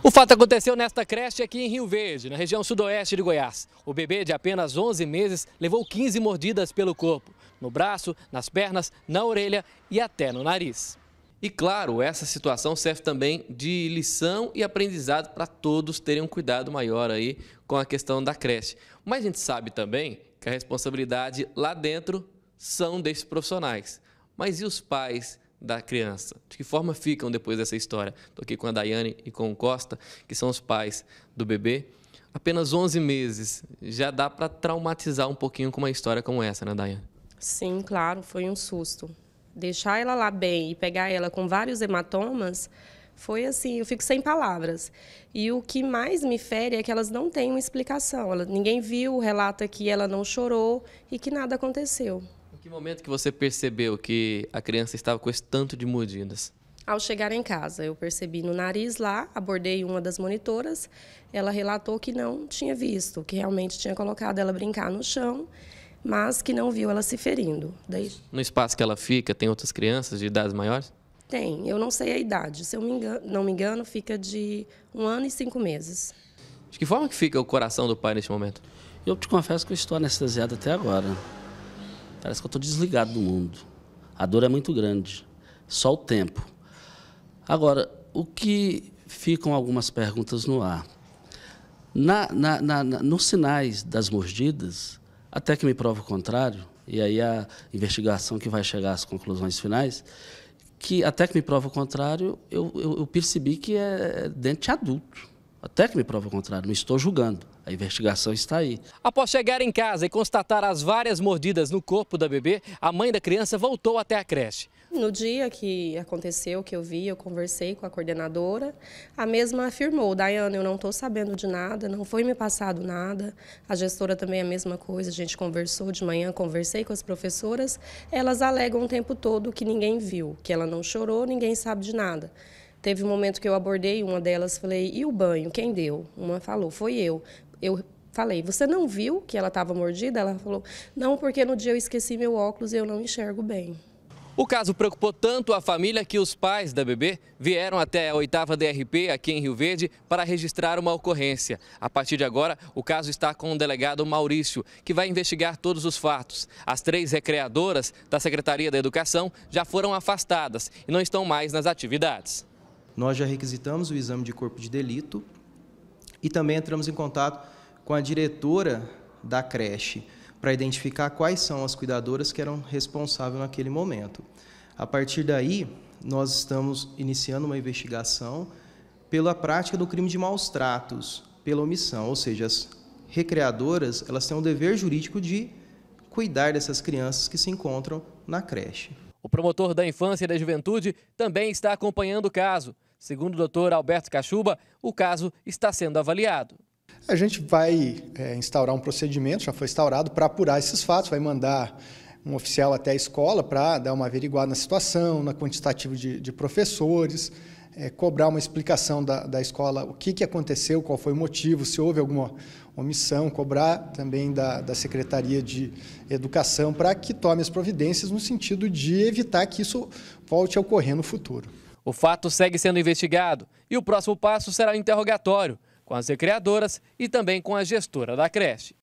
O fato aconteceu nesta creche aqui em Rio Verde, na região sudoeste de Goiás. O bebê de apenas 11 meses levou 15 mordidas pelo corpo, no braço, nas pernas, na orelha e até no nariz. E claro, essa situação serve também de lição e aprendizado para todos terem um cuidado maior aí com a questão da creche. Mas a gente sabe também que a responsabilidade lá dentro são desses profissionais. Mas e os pais, da criança? De que forma ficam depois dessa história? Estou aqui com a Daiane e com o Costa, que são os pais do bebê. Apenas 11 meses, já dá para traumatizar um pouquinho com uma história como essa, né, Daiane? Sim, claro, foi um susto. Deixar ela lá bem e pegar ela com vários hematomas foi assim, eu fico sem palavras. E o que mais me fere é que elas não têm uma explicação. Ela, ninguém viu, relata que ela não chorou e que nada aconteceu. Que momento que você percebeu que a criança estava com esse tanto de mordidas? Ao chegar em casa, eu percebi no nariz lá, abordei uma das monitoras, ela relatou que não tinha visto, que realmente tinha colocado ela brincar no chão, mas que não viu ela se ferindo. Daí... No espaço que ela fica, tem outras crianças de idades maiores? Tem, eu não sei a idade. Se eu me engano, não me engano, fica de um ano e cinco meses. De que forma que fica o coração do pai neste momento? Eu te confesso que eu estou anestesiado até agora. Parece que eu estou desligado do mundo. A dor é muito grande. Só o tempo. Agora, o que ficam algumas perguntas no ar. Na, na, na, nos sinais das mordidas, até que me prova o contrário, e aí a investigação que vai chegar às conclusões finais, que até que me prova o contrário, eu, eu, eu percebi que é dente adulto. Até que me prova o contrário, não estou julgando. A investigação está aí. Após chegar em casa e constatar as várias mordidas no corpo da bebê, a mãe da criança voltou até a creche. No dia que aconteceu, que eu vi, eu conversei com a coordenadora, a mesma afirmou, Daiane, eu não estou sabendo de nada, não foi me passado nada. A gestora também é a mesma coisa, a gente conversou de manhã, conversei com as professoras, elas alegam o tempo todo que ninguém viu, que ela não chorou, ninguém sabe de nada. Teve um momento que eu abordei uma delas, falei: "E o banho, quem deu?" Uma falou: "Foi eu". Eu falei: "Você não viu que ela estava mordida?" Ela falou: "Não, porque no dia eu esqueci meu óculos e eu não enxergo bem". O caso preocupou tanto a família que os pais da bebê vieram até a oitava DRP aqui em Rio Verde para registrar uma ocorrência. A partir de agora, o caso está com o delegado Maurício, que vai investigar todos os fatos. As três recreadoras da Secretaria da Educação já foram afastadas e não estão mais nas atividades. Nós já requisitamos o exame de corpo de delito e também entramos em contato com a diretora da creche para identificar quais são as cuidadoras que eram responsáveis naquele momento. A partir daí, nós estamos iniciando uma investigação pela prática do crime de maus tratos, pela omissão, ou seja, as recreadoras, elas têm um dever jurídico de cuidar dessas crianças que se encontram na creche. O promotor da infância e da juventude também está acompanhando o caso. Segundo o doutor Alberto Cachuba, o caso está sendo avaliado. A gente vai é, instaurar um procedimento, já foi instaurado, para apurar esses fatos, vai mandar um oficial até a escola para dar uma averiguada na situação, na quantitativa de, de professores, é, cobrar uma explicação da, da escola, o que, que aconteceu, qual foi o motivo, se houve alguma omissão, cobrar também da, da Secretaria de Educação para que tome as providências no sentido de evitar que isso volte a ocorrer no futuro. O fato segue sendo investigado e o próximo passo será o interrogatório com as recreadoras e também com a gestora da creche.